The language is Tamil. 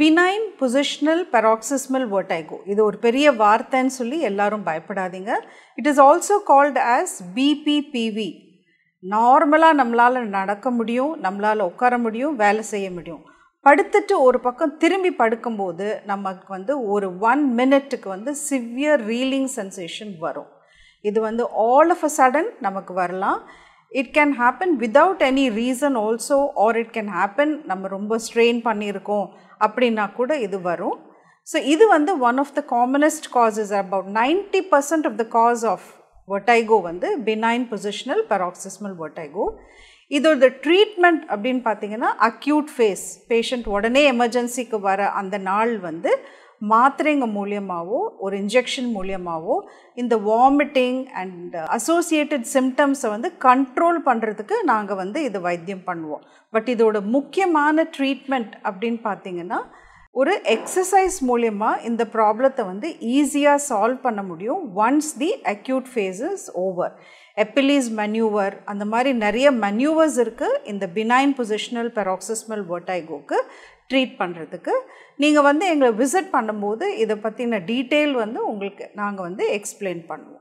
பினைன் பொசிஷனல் பெராக்சிஸ்மல் வேர்டைகோ இது ஒரு பெரிய வார்த்தைன்னு சொல்லி எல்லாரும் பயப்படாதீங்க it is also called as BPPV நார்மலாக நம்மளால் நடக்க முடியும் நம்மளால் உட்கார முடியும் வேலை செய்ய முடியும் படுத்துட்டு ஒரு பக்கம் திரும்பி படுக்கும்போது நமக்கு வந்து ஒரு ஒன் மினிட்டுக்கு வந்து சிவியர் ரீலிங் சென்சேஷன் வரும் இது வந்து ஆல் ஆஃப் அ சடன் நமக்கு வரலாம் it can happen without any reason also or it can happen நம்ம ரொம்ப ஸ்ட்ரெயின் பண்ணியிருக்கோம் அப்படின்னா கூட இது வரும் ஸோ இது வந்து one of the commonest causes about ninety percent of the cause of vertigo வந்து பினைன் பொசிஷனல் பராக்சிஸ்மல் வொட்டைகோ இதோட ட்ரீட்மெண்ட் அப்படின்னு பார்த்தீங்கன்னா அக்யூட் ஃபேஸ் பேஷண்ட் உடனே எமர்ஜென்சிக்கு வர அந்த நாள் வந்து மாத்திரைங்க மூலியமாகவோ ஒரு இன்ஜெக்ஷன் மூலியமாகவோ இந்த வாமிட்டிங் அண்ட் அசோசியேட்டட் சிம்டம்ஸை வந்து கண்ட்ரோல் பண்ணுறதுக்கு நாங்கள் வந்து இது வைத்தியம் பண்ணுவோம் பட் இதோட முக்கியமான ட்ரீட்மெண்ட் அப்படின்னு பார்த்தீங்கன்னா ஒரு எக்ஸசைஸ் மூலயமா இந்த ப்ராப்ளத்தை வந்து ஈஸியாக சால்வ் பண்ண முடியும் once the acute phases over Epley's manoeuvre அந்த மாதிரி நிறைய மென்யூவர்ஸ் இருக்குது இந்த பினைன் பொசிஷனல் பெராக்சிஸ்மல் வர்டைகோக்கு ட்ரீட் பண்ணுறதுக்கு நீங்கள் வந்து எங்களை விசிட் பண்ணும்போது இதை பற்றின டீட்டெயில் வந்து உங்களுக்கு நாங்கள் வந்து எக்ஸ்பிளைன் பண்ணுவோம்